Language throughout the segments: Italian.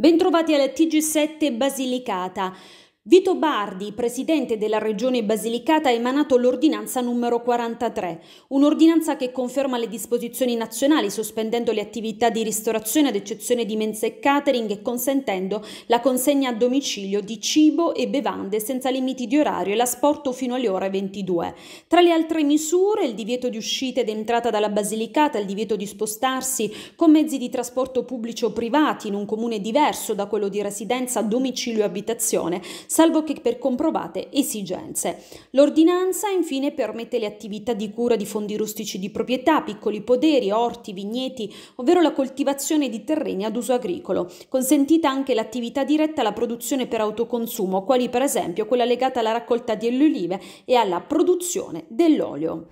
Bentrovati alla TG7 Basilicata. Vito Bardi, presidente della Regione Basilicata, ha emanato l'ordinanza numero 43, un'ordinanza che conferma le disposizioni nazionali sospendendo le attività di ristorazione ad eccezione di mense e catering e consentendo la consegna a domicilio di cibo e bevande senza limiti di orario e l'asporto fino alle ore 22. Tra le altre misure il divieto di uscita ed entrata dalla Basilicata, il divieto di spostarsi con mezzi di trasporto pubblici o privati in un comune diverso da quello di residenza, domicilio e abitazione salvo che per comprovate esigenze. L'ordinanza infine permette le attività di cura di fondi rustici di proprietà, piccoli poderi, orti, vigneti, ovvero la coltivazione di terreni ad uso agricolo. Consentita anche l'attività diretta alla produzione per autoconsumo, quali per esempio quella legata alla raccolta delle olive e alla produzione dell'olio.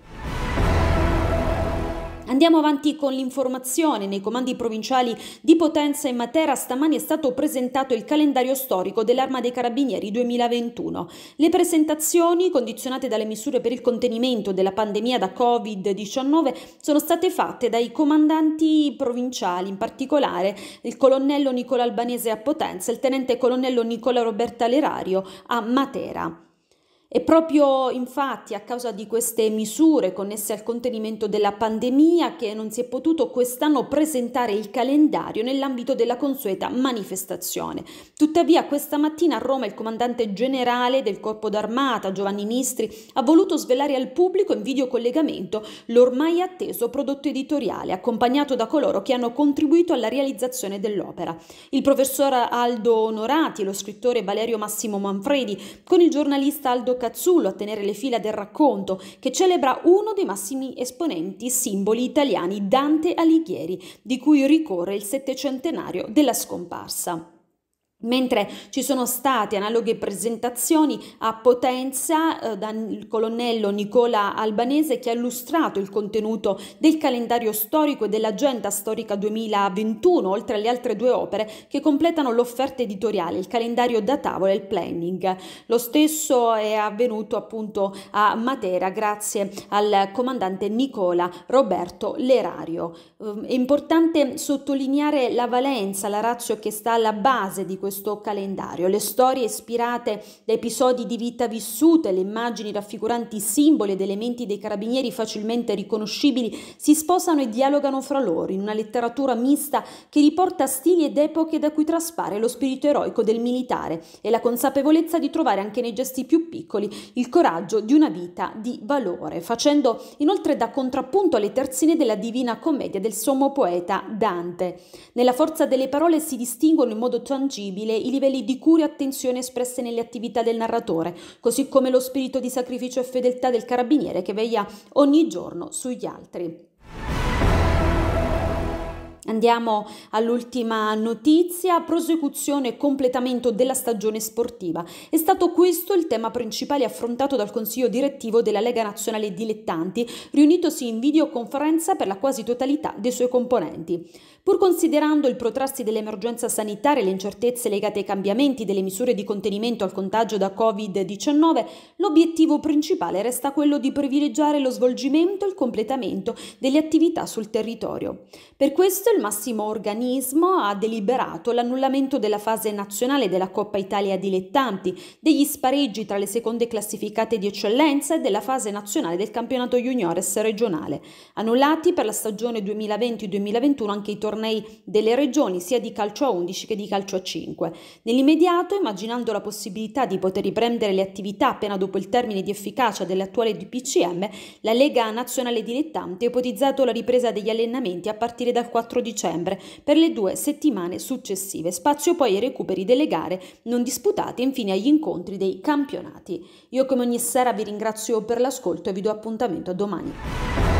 Andiamo avanti con l'informazione. Nei comandi provinciali di Potenza e Matera stamani è stato presentato il calendario storico dell'Arma dei Carabinieri 2021. Le presentazioni, condizionate dalle misure per il contenimento della pandemia da Covid-19, sono state fatte dai comandanti provinciali, in particolare il colonnello Nicola Albanese a Potenza e il tenente colonnello Nicola Roberta Lerario a Matera. E proprio infatti a causa di queste misure connesse al contenimento della pandemia che non si è potuto quest'anno presentare il calendario nell'ambito della consueta manifestazione. Tuttavia questa mattina a Roma il comandante generale del Corpo d'Armata Giovanni Nistri ha voluto svelare al pubblico in videocollegamento l'ormai atteso prodotto editoriale accompagnato da coloro che hanno contribuito alla realizzazione dell'opera. Il professor Aldo Onorati, lo scrittore Valerio Massimo Manfredi con il giornalista Aldo Cazzullo a tenere le fila del racconto, che celebra uno dei massimi esponenti simboli italiani, Dante Alighieri, di cui ricorre il settecentenario della scomparsa. Mentre ci sono state analoghe presentazioni a Potenza eh, dal colonnello Nicola Albanese che ha illustrato il contenuto del calendario storico e dell'agenda storica 2021, oltre alle altre due opere che completano l'offerta editoriale, il calendario da tavola e il planning. Lo stesso è avvenuto appunto a Matera grazie al comandante Nicola Roberto Lerario. Ehm, è importante sottolineare la valenza, la razza che sta alla base di questo questo calendario. Le storie ispirate da episodi di vita vissute, le immagini raffiguranti simboli ed elementi dei carabinieri facilmente riconoscibili si sposano e dialogano fra loro in una letteratura mista che riporta stili ed epoche da cui traspare lo spirito eroico del militare e la consapevolezza di trovare anche nei gesti più piccoli il coraggio di una vita di valore, facendo inoltre da contrappunto alle terzine della Divina Commedia del sommo poeta Dante. Nella forza delle parole si distinguono in modo tangibile possibile i livelli di cura e attenzione espresse nelle attività del narratore, così come lo spirito di sacrificio e fedeltà del carabiniere che veglia ogni giorno sugli altri. Andiamo all'ultima notizia, prosecuzione e completamento della stagione sportiva. È stato questo il tema principale affrontato dal Consiglio direttivo della Lega Nazionale Dilettanti, riunitosi in videoconferenza per la quasi totalità dei suoi componenti. Pur considerando il protrarsi dell'emergenza sanitaria e le incertezze legate ai cambiamenti delle misure di contenimento al contagio da Covid-19, l'obiettivo principale resta quello di privilegiare lo svolgimento e il completamento delle attività sul territorio. Per questo il il massimo organismo ha deliberato l'annullamento della fase nazionale della Coppa Italia Dilettanti, degli spareggi tra le seconde classificate di eccellenza e della fase nazionale del campionato juniores regionale. Annullati per la stagione 2020-2021 anche i tornei delle regioni sia di calcio a 11 che di calcio a 5. Nell'immediato, immaginando la possibilità di poter riprendere le attività appena dopo il termine di efficacia dell'attuale DPCM, la Lega Nazionale Dilettanti ha ipotizzato la ripresa degli allenamenti a partire dal 4 di dicembre per le due settimane successive. Spazio poi ai recuperi delle gare non disputate e infine agli incontri dei campionati. Io come ogni sera vi ringrazio per l'ascolto e vi do appuntamento a domani.